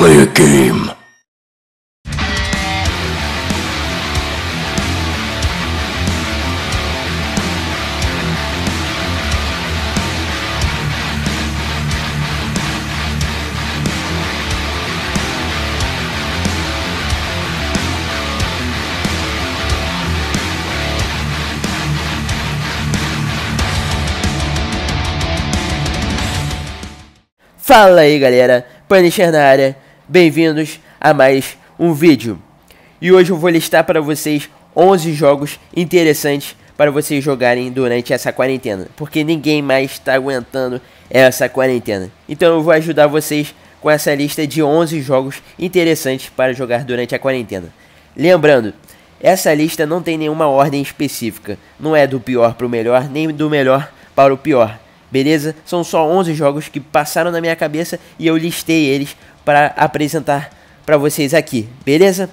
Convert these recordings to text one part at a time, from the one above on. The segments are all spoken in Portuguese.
play a game. Fala aí galera, Punisher na área bem-vindos a mais um vídeo. E hoje eu vou listar para vocês 11 jogos interessantes para vocês jogarem durante essa quarentena, porque ninguém mais está aguentando essa quarentena. Então eu vou ajudar vocês com essa lista de 11 jogos interessantes para jogar durante a quarentena. Lembrando, essa lista não tem nenhuma ordem específica, não é do pior para o melhor, nem do melhor para o pior beleza? São só 11 jogos que passaram na minha cabeça e eu listei eles para apresentar para vocês aqui, beleza?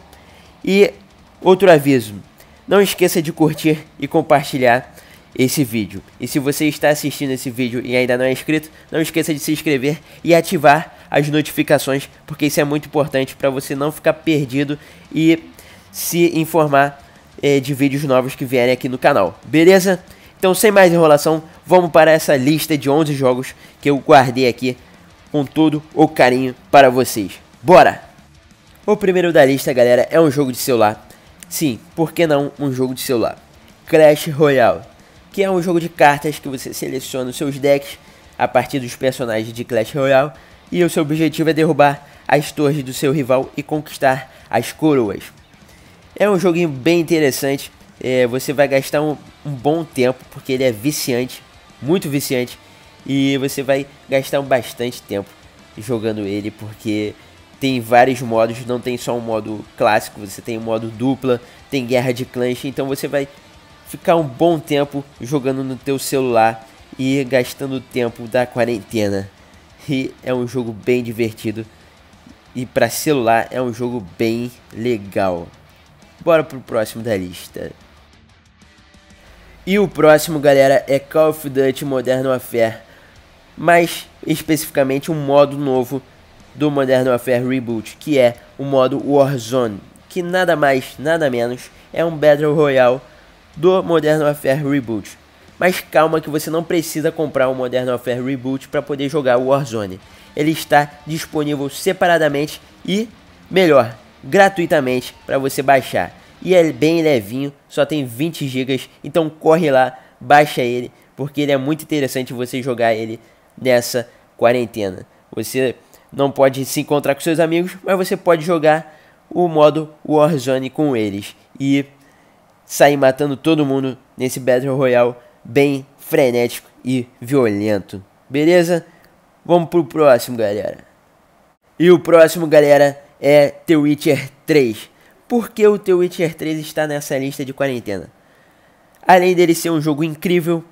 E outro aviso, não esqueça de curtir e compartilhar esse vídeo. E se você está assistindo esse vídeo e ainda não é inscrito, não esqueça de se inscrever e ativar as notificações, porque isso é muito importante para você não ficar perdido e se informar eh, de vídeos novos que vierem aqui no canal, beleza? Então, sem mais enrolação, vamos para essa lista de 11 jogos que eu guardei aqui com todo o carinho para vocês. Bora! O primeiro da lista, galera, é um jogo de celular. Sim, por que não um jogo de celular? Clash Royale, que é um jogo de cartas que você seleciona os seus decks a partir dos personagens de Clash Royale e o seu objetivo é derrubar as torres do seu rival e conquistar as coroas. É um joguinho bem interessante, é, você vai gastar um, um bom tempo porque ele é viciante muito viciante e você vai gastar bastante tempo jogando ele porque tem vários modos, não tem só um modo clássico, você tem um modo dupla, tem guerra de clãs, então você vai ficar um bom tempo jogando no teu celular e gastando o tempo da quarentena. E é um jogo bem divertido e para celular é um jogo bem legal. Bora pro próximo da lista. E o próximo, galera, é Call of Duty Modern Warfare. Mais especificamente um modo novo do Modern Warfare Reboot, que é o modo Warzone, que nada mais, nada menos é um Battle Royale do Modern Warfare Reboot. Mas calma que você não precisa comprar o Modern Warfare Reboot para poder jogar o Warzone. Ele está disponível separadamente e, melhor, gratuitamente para você baixar e é bem levinho, só tem 20 GB, então corre lá, baixa ele, porque ele é muito interessante você jogar ele nessa quarentena. Você não pode se encontrar com seus amigos, mas você pode jogar o modo Warzone com eles e sair matando todo mundo nesse Battle Royale bem frenético e violento. Beleza? Vamos pro próximo, galera. E o próximo, galera, é The Witcher 3 por que o The Witcher 3 está nessa lista de quarentena. Além dele ser um jogo incrível,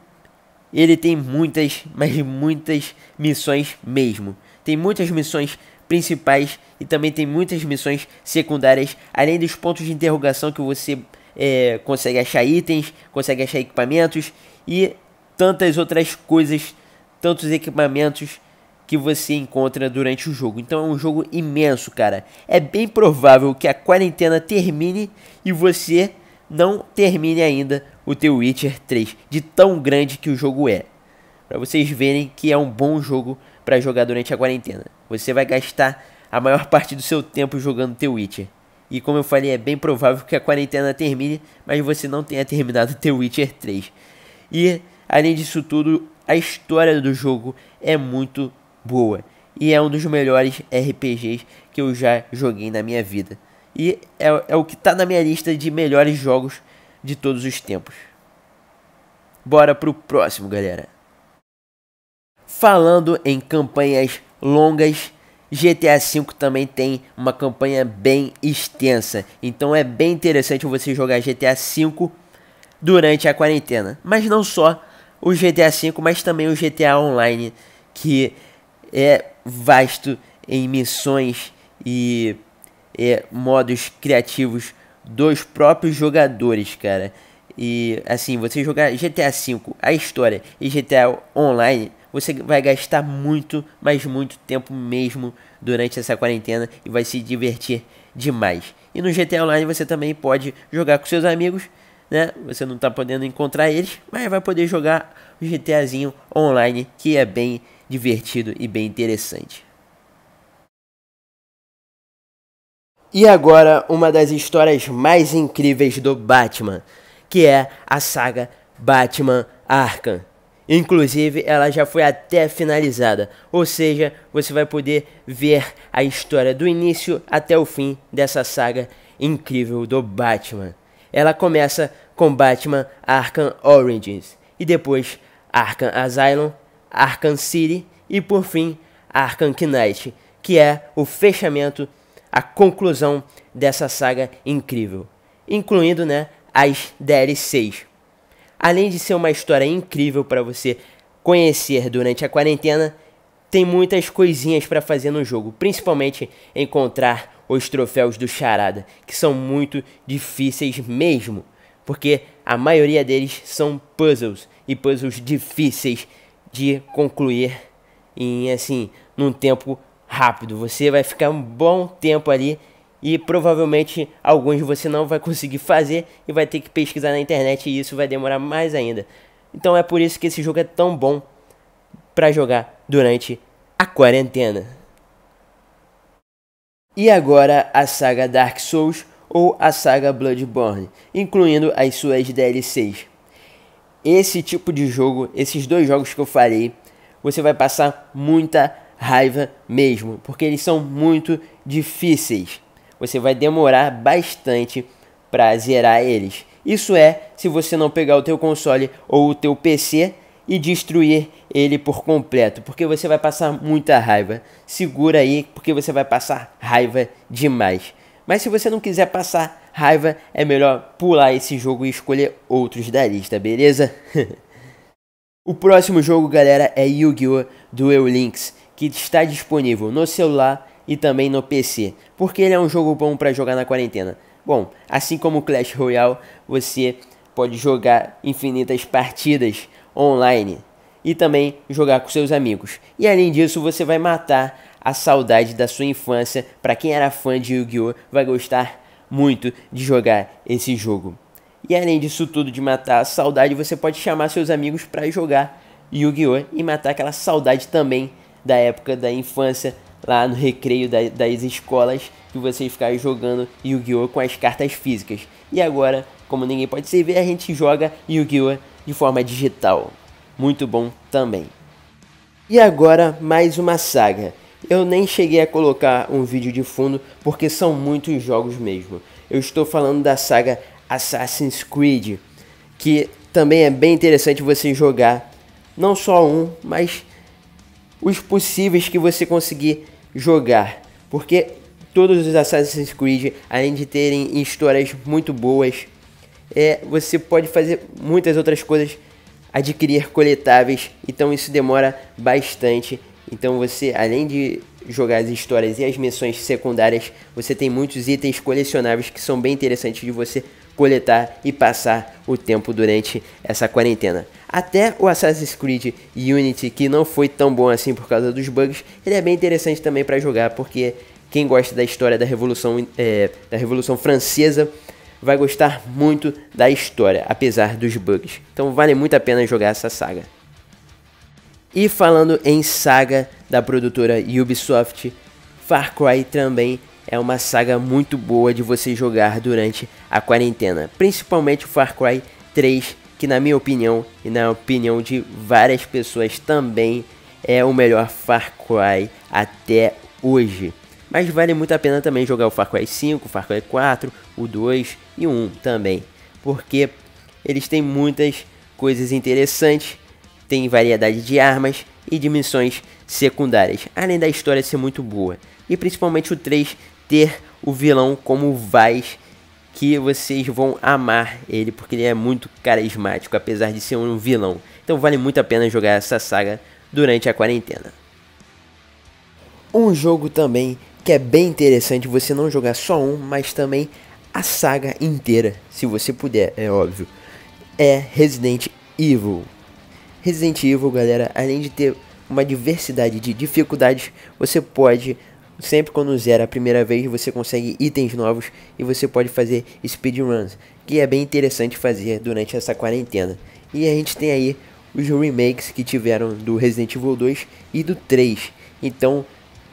ele tem muitas, mas muitas missões mesmo. Tem muitas missões principais e também tem muitas missões secundárias, além dos pontos de interrogação que você é, consegue achar itens, consegue achar equipamentos e tantas outras coisas, tantos equipamentos que você encontra durante o jogo. Então é um jogo imenso, cara. É bem provável que a quarentena termine e você não termine ainda o seu Witcher 3, de tão grande que o jogo é. Para vocês verem que é um bom jogo para jogar durante a quarentena. Você vai gastar a maior parte do seu tempo jogando seu Witcher. E como eu falei, é bem provável que a quarentena termine, mas você não tenha terminado seu Witcher 3. E além disso tudo, a história do jogo é muito boa. E é um dos melhores RPGs que eu já joguei na minha vida. E é, é o que está na minha lista de melhores jogos de todos os tempos. Bora pro próximo, galera. Falando em campanhas longas, GTA V também tem uma campanha bem extensa, então é bem interessante você jogar GTA V durante a quarentena. Mas não só o GTA V, mas também o GTA Online, que é vasto em missões e é, modos criativos dos próprios jogadores, cara. E assim, você jogar GTA V, a história e GTA Online, você vai gastar muito, mas muito tempo mesmo durante essa quarentena e vai se divertir demais. E no GTA Online você também pode jogar com seus amigos, né? Você não tá podendo encontrar eles, mas vai poder jogar o GTAzinho online, que é bem divertido e bem interessante. E agora, uma das histórias mais incríveis do Batman, que é a saga Batman Arkham. Inclusive, ela já foi até finalizada, ou seja, você vai poder ver a história do início até o fim dessa saga incrível do Batman. Ela começa com Batman Arkham Origins e depois Arkham Asylum Arkham City e por fim Arkham Knight, que é o fechamento, a conclusão dessa saga incrível, incluindo né, as DLCs. Além de ser uma história incrível para você conhecer durante a quarentena, tem muitas coisinhas para fazer no jogo, principalmente encontrar os troféus do Charada, que são muito difíceis mesmo, porque a maioria deles são puzzles e puzzles difíceis de concluir em assim, num tempo rápido. Você vai ficar um bom tempo ali e provavelmente alguns você não vai conseguir fazer e vai ter que pesquisar na internet e isso vai demorar mais ainda. Então é por isso que esse jogo é tão bom para jogar durante a quarentena. E agora a saga Dark Souls ou a saga Bloodborne, incluindo as suas DLCs esse tipo de jogo, esses dois jogos que eu falei, você vai passar muita raiva mesmo, porque eles são muito difíceis. Você vai demorar bastante para zerar eles. Isso é se você não pegar o teu console ou o teu PC e destruir ele por completo, porque você vai passar muita raiva. Segura aí, porque você vai passar raiva demais. Mas se você não quiser passar raiva, é melhor pular esse jogo e escolher outros da lista, beleza? o próximo jogo, galera, é Yu-Gi-Oh! Duel Links, que está disponível no celular e também no PC, porque ele é um jogo bom para jogar na quarentena. Bom, assim como Clash Royale, você pode jogar infinitas partidas online e também jogar com seus amigos. E além disso, você vai matar a saudade da sua infância. Para quem era fã de Yu-Gi-Oh, vai gostar muito de jogar esse jogo. E além disso tudo de matar a saudade, você pode chamar seus amigos para jogar Yu-Gi-Oh! e matar aquela saudade também da época da infância, lá no recreio da, das escolas, que você ficava jogando Yu-Gi-Oh! com as cartas físicas. E agora, como ninguém pode se ver, a gente joga Yu-Gi-Oh! de forma digital. Muito bom também. E agora, mais uma saga. Eu nem cheguei a colocar um vídeo de fundo porque são muitos jogos mesmo. Eu estou falando da saga Assassin's Creed, que também é bem interessante você jogar. Não só um, mas os possíveis que você conseguir jogar. Porque todos os Assassin's Creed, além de terem histórias muito boas, é, você pode fazer muitas outras coisas, adquirir coletáveis, então isso demora bastante então você, além de jogar as histórias e as missões secundárias, você tem muitos itens colecionáveis que são bem interessantes de você coletar e passar o tempo durante essa quarentena. Até o Assassin's Creed Unity, que não foi tão bom assim por causa dos bugs, ele é bem interessante também para jogar, porque quem gosta da história da Revolução, é, da Revolução Francesa vai gostar muito da história, apesar dos bugs. Então vale muito a pena jogar essa saga. E falando em saga da produtora Ubisoft, Far Cry também é uma saga muito boa de você jogar durante a quarentena, principalmente o Far Cry 3, que na minha opinião e na opinião de várias pessoas também é o melhor Far Cry até hoje. Mas vale muito a pena também jogar o Far Cry 5, o Far Cry 4, o 2 e o 1 também, porque eles têm muitas coisas interessantes tem variedade de armas e de missões secundárias, além da história ser muito boa. E principalmente o 3 ter o vilão como Vaz, que vocês vão amar ele, porque ele é muito carismático, apesar de ser um vilão. Então vale muito a pena jogar essa saga durante a quarentena. Um jogo também que é bem interessante você não jogar só um, mas também a saga inteira, se você puder, é óbvio. É Resident Evil. Resident Evil, galera, além de ter uma diversidade de dificuldades, você pode sempre quando zera a primeira vez você consegue itens novos e você pode fazer speedruns, que é bem interessante fazer durante essa quarentena. E a gente tem aí os remakes que tiveram do Resident Evil 2 e do 3. Então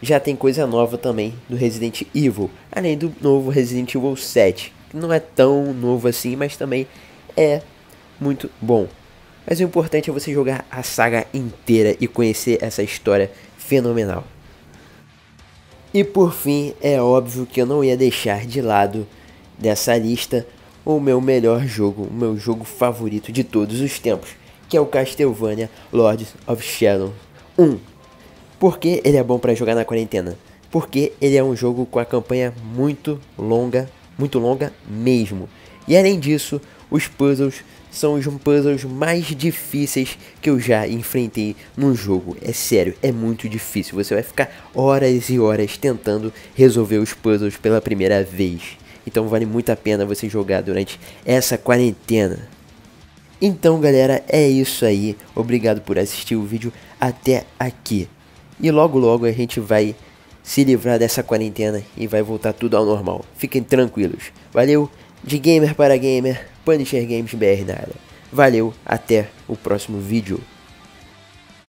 já tem coisa nova também do Resident Evil, além do novo Resident Evil 7, que não é tão novo assim, mas também é muito bom. Mas o importante é você jogar a saga inteira e conhecer essa história fenomenal. E por fim, é óbvio que eu não ia deixar de lado dessa lista o meu melhor jogo, o meu jogo favorito de todos os tempos, que é o Castlevania Lords of Shadow 1. Por que ele é bom para jogar na quarentena? Porque ele é um jogo com a campanha muito longa, muito longa mesmo. E além disso, os puzzles são os puzzles mais difíceis que eu já enfrentei num jogo. É sério, é muito difícil. Você vai ficar horas e horas tentando resolver os puzzles pela primeira vez. Então vale muito a pena você jogar durante essa quarentena. Então, galera, é isso aí. Obrigado por assistir o vídeo até aqui. E logo logo a gente vai se livrar dessa quarentena e vai voltar tudo ao normal. Fiquem tranquilos. Valeu, de gamer para gamer. Punisher Games BR na área. Valeu, até o próximo vídeo.